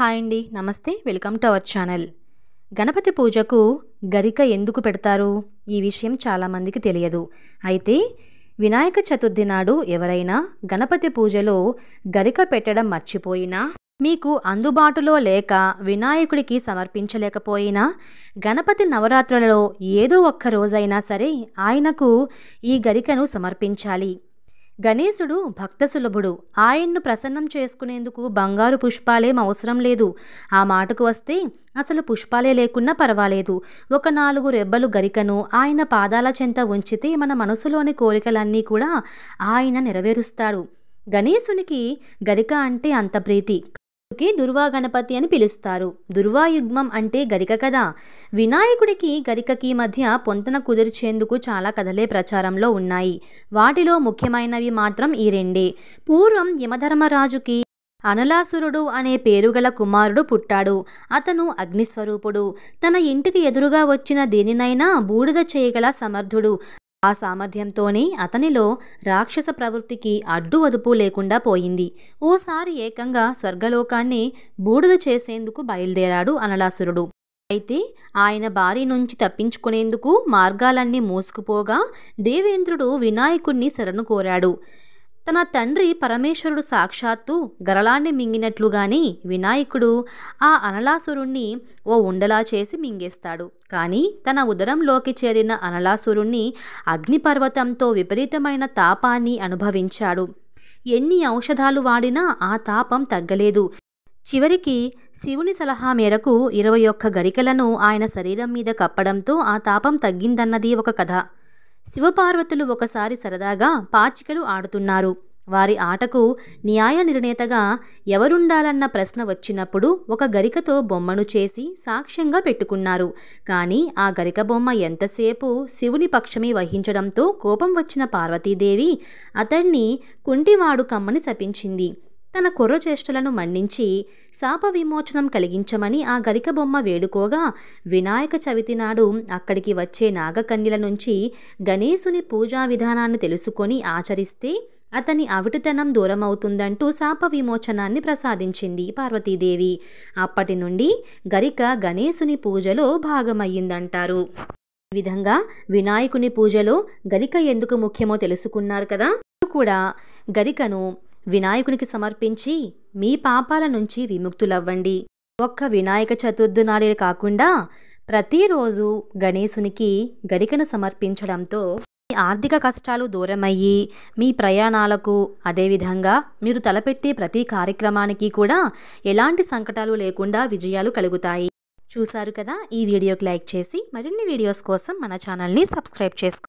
hi అండి నమస్తే welcome to our channel Ganapati పూజకు గరిక ఎందుకు పెడతారు ఈ విషయం చాలామందికి తెలియదు అయితే వినాయక చతుర్థి నాడు ఎవరైనా గణపతి పూజలో గరిక పెట్టడం మర్చిపోయినా మీకు అందుబాటులో లేక వినాయకుడికి సమర్పించలేకపోయినా గణపతి నవరాత్రులలో ఏదో ఒక్క రోజైనా సరే ఆయనకు ఈ గరికను సమర్పించాలి గణేశుడు భక్తసులభుడు ఆయన్ను ప్రసన్నం చేసుకునేందుకు బంగారు పుష్పాలేం అవసరం లేదు ఆ మాటకు వస్తే అసలు పుష్పాలే లేకున్నా పర్వాలేదు ఒక నాలుగు రెబ్బలు గరికను ఆయన పాదాల చెంత ఉంచితే మన మనసులోని కోరికలన్నీ కూడా ఆయన నెరవేరుస్తాడు గణేశునికి గరిక అంటే అంత ప్రీతి దుర్వా గణపతి అని పిలుస్తారు దుర్వాయుగ్మం అంటే గరిక కథ వినాయకుడికి గరికకి మధ్య పొంతన కుదిర్చేందుకు చాలా కథలే ప్రచారంలో ఉన్నాయి వాటిలో ముఖ్యమైనవి మాత్రం ఈ రెండే పూర్వం యమధర్మరాజుకి అనలాసురుడు అనే పేరుగల కుమారుడు పుట్టాడు అతను అగ్నిస్వరూపుడు తన ఇంటికి ఎదురుగా వచ్చిన దేనినైనా బూడిద చేయగల సమర్థుడు ఆ సామర్థ్యంతోనే అతనిలో రాక్షస ప్రవృత్తికి అడ్డు అదుపు లేకుండా పోయింది ఓసారి ఏకంగా స్వర్గలోకాన్ని బూడిద చేసేందుకు బయలుదేరాడు అనలాసురుడు అయితే ఆయన బారి నుంచి తప్పించుకునేందుకు మార్గాలన్నీ మూసుకుపోగా దేవేంద్రుడు వినాయకుణ్ణి శరణు కోరాడు తన తండ్రి పరమేశ్వరుడు సాక్షాత్తు గరళాన్ని మింగినట్లుగాని వినాయకుడు ఆ అనలాసురుణ్ణి ఓ ఉండలా చేసి మింగేస్తాడు కానీ తన ఉదరంలోకి చేరిన అనలాసురుణ్ణి అగ్నిపర్వతంతో విపరీతమైన తాపాన్ని అనుభవించాడు ఎన్ని ఔషధాలు వాడినా ఆ తాపం తగ్గలేదు చివరికి శివుని సలహా మేరకు ఇరవై ఒక్క గరికలను ఆయన శరీరం మీద కప్పడంతో ఆ తాపం తగ్గిందన్నది ఒక కథ శివపార్వతులు ఒకసారి సరదాగా పాచికలు ఆడుతున్నారు వారి ఆటకు న్యాయ నిర్ణేతగా ఎవరుండాలన్న ప్రశ్న వచ్చినప్పుడు ఒక గరికతో బొమ్మను చేసి సాక్ష్యంగా పెట్టుకున్నారు కానీ ఆ గరిక బొమ్మ ఎంతసేపు శివుని పక్షమే వహించడంతో కోపం వచ్చిన పార్వతీదేవి అతణ్ణి కుంటివాడు కమ్మని శపించింది తన కుర్ర చేష్టలను మన్నించి శాప విమోచనం కలిగించమని ఆ గరిక బొమ్మ వేడుకోగా వినాయక చవితి నాడు అక్కడికి వచ్చే నాగకన్యల నుంచి గణేశుని పూజా విధానాన్ని తెలుసుకొని ఆచరిస్తే అతని అవిటితనం దూరమవుతుందంటూ శాప విమోచనాన్ని ప్రసాదించింది పార్వతీదేవి అప్పటి నుండి గరిక గణేశుని పూజలో భాగమయ్యిందంటారు ఈ విధంగా వినాయకుని పూజలో గరిక ఎందుకు ముఖ్యమో తెలుసుకున్నారు కదా కూడా గరికను వినాయకునికి సమర్పించి మీ పాపాల నుంచి విముక్తులవ్వండి ఒక్క వినాయక చతుర్థి నాడే కాకుండా ప్రతిరోజు గణేశునికి గరికను సమర్పించడంతో మీ ఆర్థిక కష్టాలు దూరమయ్యి మీ ప్రయాణాలకు అదేవిధంగా మీరు తలపెట్టే ప్రతి కార్యక్రమానికి కూడా ఎలాంటి సంకటాలు లేకుండా విజయాలు కలుగుతాయి చూశారు కదా ఈ వీడియోకి లైక్ చేసి మరిన్ని వీడియోస్ కోసం మన ఛానల్ని సబ్స్క్రైబ్ చేసుకోండి